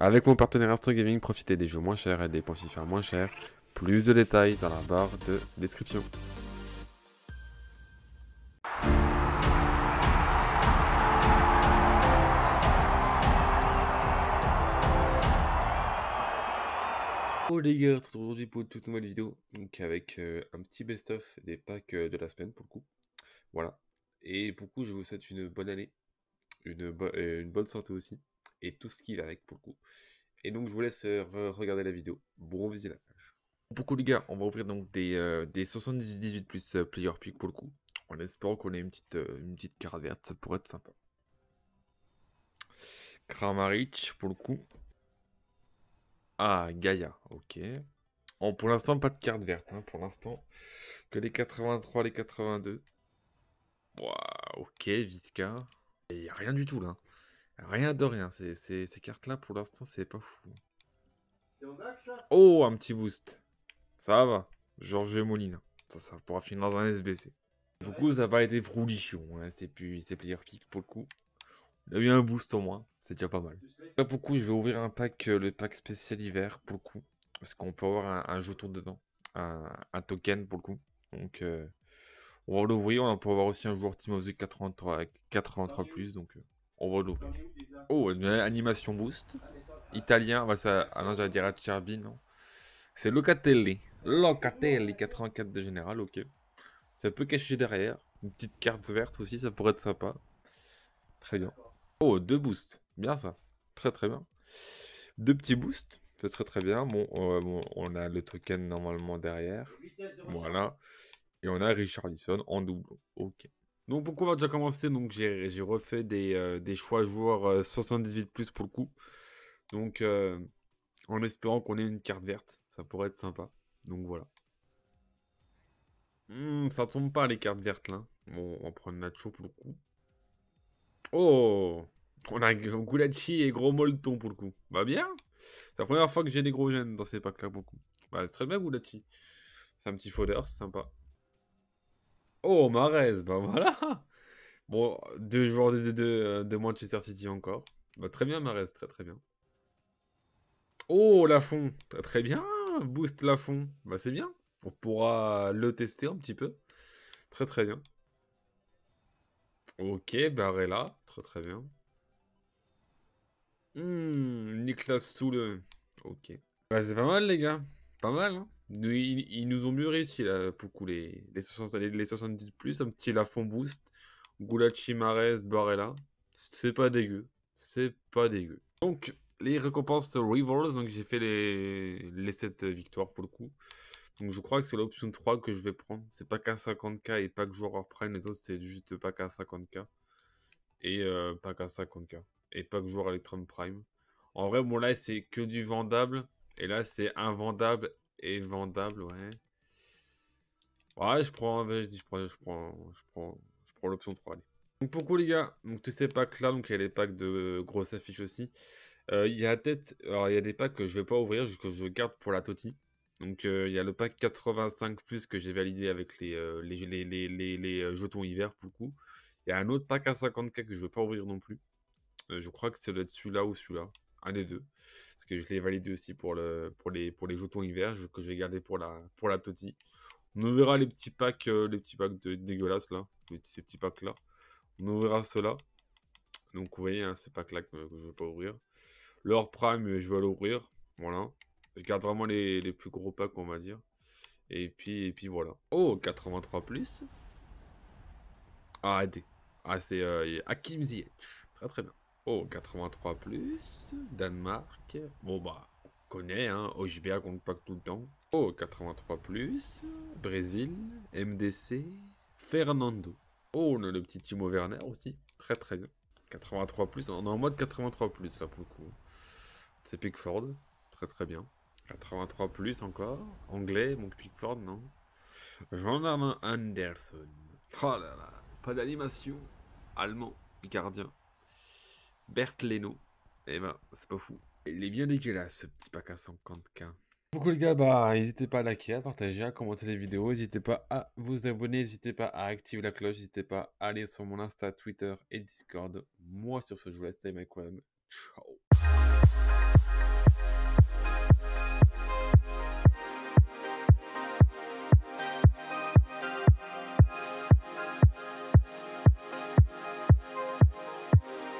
Avec mon partenaire Instant Gaming, profitez des jeux moins chers et des points faire moins chers. Plus de détails dans la barre de description. Oh les gars, on aujourd'hui pour une toute nouvelle vidéo, donc avec euh, un petit best-of des packs euh, de la semaine pour le coup. Voilà. Et pour le coup, je vous souhaite une bonne année, une, euh, une bonne santé aussi, et tout ce qui va avec pour le coup. Et donc je vous laisse euh, regarder la vidéo. Bon le coup les gars, on va ouvrir donc des, euh, des 78 plus plusieurs player pick pour le coup. En espérant qu'on ait une petite, euh, une petite carte verte, ça pourrait être sympa. Kramaric pour le coup. Ah, Gaïa, ok. pour l'instant, pas de carte verte. Hein, pour l'instant, que les 83, les 82. Wow, ok, Visca. Il n'y a rien du tout là. Rien de rien, ces, cartes-là, pour l'instant, c'est pas fou. Oh, un petit boost. Ça va. Georges Molina. Ça, ça pourra finir dans un SBC. coup, ça n'a pas été hein. C'est plus c'est player pick pour le coup. Il a eu un boost au moins. C'est déjà pas mal. Là, pour le coup, je vais ouvrir un pack, euh, le pack spécial hiver, pour le coup. Parce qu'on peut avoir un, un jeton dedans. Un, token, pour le coup. Donc, euh, on va l'ouvrir. On peut avoir aussi un joueur Team of the 83, 83+, plus, donc... Euh. On va Oh, une animation boost. Italien, va ça, ah non, j'allais dire à non. C'est Locatelli. Locatelli, 84 de général, ok. Ça peut cacher derrière. Une petite carte verte aussi, ça pourrait être sympa. Très bien. Oh, deux boosts. Bien ça. Très très bien. Deux petits boosts. Ça serait très bien. Bon, euh, on a le token normalement derrière. Voilà. Et on a Richardson en double. Ok. Donc on va déjà commencer. Donc j'ai refait des, euh, choix joueurs 78 euh, plus pour le coup. Donc euh, en espérant qu'on ait une carte verte, ça pourrait être sympa. Donc voilà. Hmm, ça tombe pas les cartes vertes là. Bon, on va prendre Nacho pour le coup. Oh On a Gulachi et Gros Molton pour le coup. va bah, bien C'est la première fois que j'ai des gros gènes dans ces packs là beaucoup le coup. Bah c'est très bien Gulachi. C'est un petit fodder, c'est sympa. Oh, Marez, ben voilà. Bon, deux joueurs de, euh, de Manchester City encore. Bah, très bien, Marez, très très bien. Oh, Lafont, très très bien. Boost Lafont, ben, bah, c'est bien. On pourra le tester un petit peu. Très très bien. Ok, Barrella, très très bien. Hmm, Nicolas Soule, ok. Bah, c'est pas mal les gars, pas mal. Hein ils, nous ont mieux réussi pour couler les, les, 70 plus, un petit Lafond boost, Gulachi, Mares, Barella. C'est pas dégueu. C'est pas dégueu. Donc, les récompenses Rivals, donc j'ai fait les, les 7 victoires pour le coup. Donc je crois que c'est l'option 3 que je vais prendre. C'est pas qu'à 50k et pas que joueur prime, les autres c'est juste pas qu'à 50k. Et euh, pas qu'à 50k. Et pas que joueur Electron Prime. En vrai, bon là c'est que du vendable. Et là c'est invendable et vendable, ouais. Ouais, je prends, je prends, je prends, je prends, je prends l'option 3, allez. Donc coup, les gars, donc tous ces packs là, donc il y a les packs de euh, grosses affiches aussi. Euh, il y a peut-être, alors il y a des packs que je vais pas ouvrir, que je garde pour la Toti. Donc euh, il y a le pack 85 plus que j'ai validé avec les, les, les, les, jetons hiver pour le coup. Il y a un autre pack à 50k que je vais pas ouvrir non plus. je crois que c'est celui-là ou celui-là un des deux. Parce que je l'ai validé aussi pour, le, pour, les, pour les jetons hiver que je vais garder pour la, pour la Toti. On ouvrira les petits packs, euh, les petits packs de, dégueulasses là, ces petits packs là. On ouvrira ceux-là. Donc vous voyez, hein, ce pack là que, je ne vais pas ouvrir. L'or prime, euh, je vais l'ouvrir. Voilà. Je garde vraiment les, plus gros packs, on va dire. Et puis, et puis voilà. Oh, 83 plus. Ah, Ah, c'est euh, Hakim Ziyech. Très très bien. Oh, 83 plus, Danemark. Bon bah, on connaît, hein, Hochberg, on ne que tout le temps. Oh, 83 plus, Brésil, MDC, Fernando. Oh, on a le petit Timo Werner aussi, très très bien. 83 plus, on est en mode 83 plus là pour le coup. C'est Pickford, très très bien. 83 plus encore, anglais, donc Pickford, non Gendarme Anderson. Oh là là, pas d'animation, allemand, gardien. Berthe Leno. Eh ben, c'est pas fou. Il est bien dégueulasse, ce petit pack à 50k. Beaucoup les gars, bah n'hésitez pas à liker, à partager, à commenter les vidéos, n'hésitez pas à vous abonner, n'hésitez pas à activer la cloche, n'hésitez pas à aller sur mon Insta, Twitter et Discord. Moi sur ce, je vous laisse, c'était Ciao